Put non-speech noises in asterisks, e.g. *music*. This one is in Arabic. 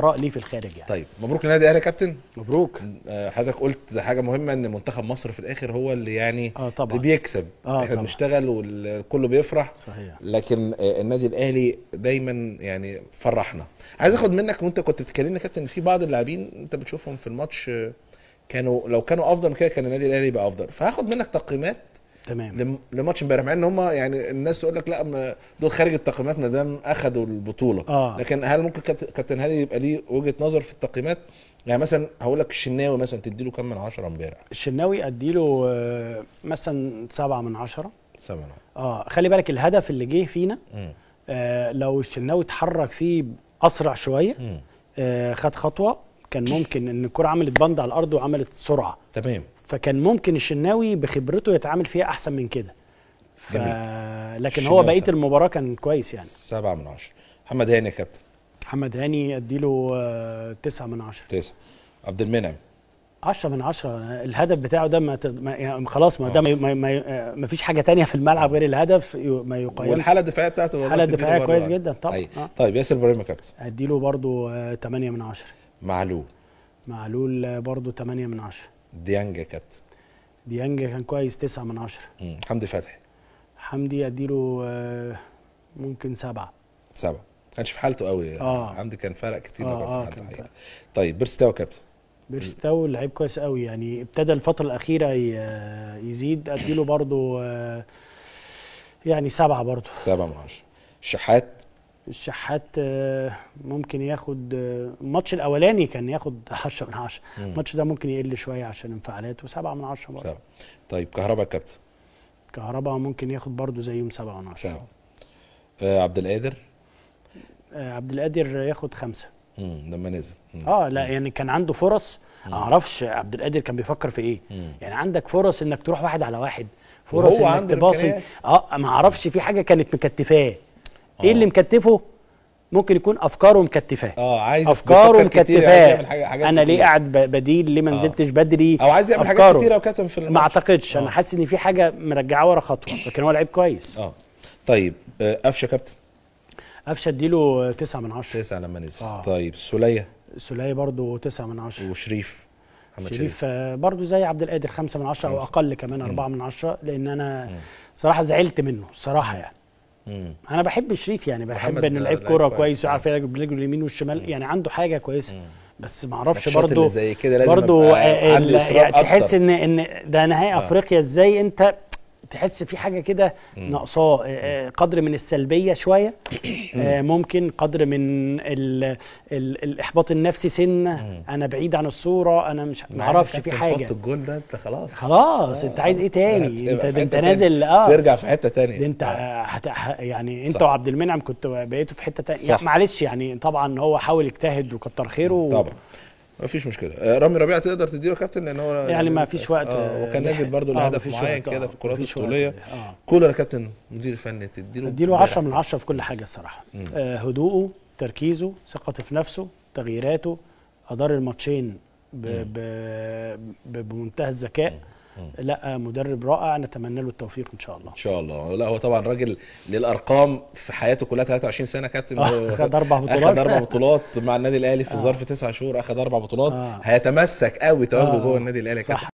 اراء ليه في الخارج يعني طيب مبروك النادي الاهلي يا كابتن مبروك آه، حضرتك قلت حاجه مهمه ان منتخب مصر في الاخر هو اللي يعني آه طبعًا. اللي بيكسب آه احنا بنشتغل والكل بيفرح صحيح. لكن آه، النادي الاهلي دايما يعني فرحنا عايز اخد منك وانت كنت بتكلمنا كابتن في بعض اللاعبين انت بتشوفهم في الماتش آه، كانوا لو كانوا افضل من كده كان النادي الاهلي يبقى افضل فهاخد منك تقييمات تمام لماتش امبارح مع ان هم يعني الناس تقول لك لا دول خارج التقييمات ما دام اخذوا البطوله آه. لكن هل ممكن كابتن هادي يبقى ليه وجهه نظر في التقييمات يعني مثلا هقول لك الشناوي مثلا تديله كام من عشرة امبارح الشناوي اديله آه، مثلا سبعة من عشرة سبعه اه خلي بالك الهدف اللي جه فينا آه لو الشناوي اتحرك فيه اسرع شويه آه خد خطوه كان ممكن ان الكره عملت بند على الارض وعملت سرعه تمام فكان ممكن الشناوي بخبرته يتعامل فيها احسن من كده ف... لكن هو بقيه المباراه كان كويس يعني سبعة من عشرة محمد هاني يا كابتن محمد هاني اديله آه، تسعة من عشرة تسعة عبد المنعم 10 من 10 الهدف بتاعه ده ما, تد... ما يعني خلاص ما ده آه. ما, ما, ما فيش حاجه تانية في الملعب آه. غير الهدف ما يقيمش والحاله الدفاعيه بتاعته الحاله الدفاعيه كويس يعني. جدا طبعا أي. طيب. آه. طيب ياسر ابراهيم يا كابتن اديله برده 8 من 10 معلول معلول برده 8 من 10 ديانج يا كابتن ديانج كان كويس 9 من 10 حمدي فتحي حمدي اديله آه، ممكن سبعة سبعة ما كانش في حالته قوي آه. حمدي كان فرق كتير آه آه كان طيب بيرستاو كابتن بيرستاو لعيب كويس قوي يعني ابتدى الفترة الأخيرة آه، يزيد اديله برضه آه، يعني سبعة برضه سبعة من عشرة شحات الشحات آه، ممكن ياخد آه، الماتش الاولاني كان ياخد 10 من 10 الماتش ده ممكن يقل شويه عشان انفعالات و 7 من 10 برضه طيب كهربا كابتن كهربا ممكن ياخد برضه زيهم 7 من 10 7 آه عبد القادر آه عبد القادر ياخد 5 لما نزل مم. اه لا يعني كان عنده فرص ما اعرفش عبد القادر كان بيفكر في ايه مم. يعني عندك فرص انك تروح واحد على واحد فرص انك تباصي اه ما اعرفش في حاجه كانت مكتفاه ايه اللي آه. مكتفه ممكن يكون افكاره مكتفاه اه عايز افكاره مكتفاه انا ليه قاعد بديل ليه ما آه. نزلتش بدري او عايز يعمل حاجات كتيره وكتم في الماتش ما اعتقدش انا آه. حاسس ان في حاجه مرجعاه ورا خطوه لكن هو لعيب كويس اه طيب قفشه كابتن قفشه اديله 9 من 10 9 لما نزل آه. طيب سوليه سوليه برضه 9 من 10 وشريف شريف, شريف. برضه زي عبد القادر 5 من 10 او اقل كمان 4 من 10 لان انا صراحه زعلت منه صراحه يعني مم. انا بحب شريف يعني بحب انه لعيب كوره كويس وعارف يلعب برجله اليمين والشمال يعني عنده حاجه كويسه مم. بس ما اعرفش برضه زي كده لازم برضه آه، آه، يعني تحس ان ان ده نهائي آه. افريقيا ازاي انت تحس في حاجه كده ناقصاه آه، آه، قدر من السلبيه شويه *clears throat* آه، ممكن قدر من الـ الـ الاحباط النفسي سنه انا بعيد عن الصوره انا مش ما اعرفش في حاجه الجول ده انت خلاص خلاص آه انت عايز ايه تاني يعني انت انت نازل اه ترجع في حته تانية انت يعني انت وعبد المنعم كنت بقيتوا في حته تانية يعني معلش يعني طبعا هو حاول يجتهد وكتر خيره طبعا ما فيش مشكله آه، رامي ربيعه تقدر تديله كابتن لان هو يعني ما يعني فيش وقت آه وكان نازل برضه آه، لهدف آه معين كده في الكرات الطوليه آه. كولر يا كابتن مدير فني تديله تديله 10 من 10 في كل حاجه الصراحه آه هدوءه تركيزه ثقته في نفسه تغييراته ادار الماتشين بمنتهى الذكاء لا مدرب رائع نتمنى له التوفيق ان شاء الله ان شاء الله لا هو طبعا راجل للارقام في حياته كلها 23 سنه كابتن آه، اخذ اربع بطولات اخذ اربع بطولات مع النادي الاهلي في آه. ظرف تسع شهور اخذ اربع بطولات آه. هيتمسك قوي تواجده جوه النادي الاهلي كابتن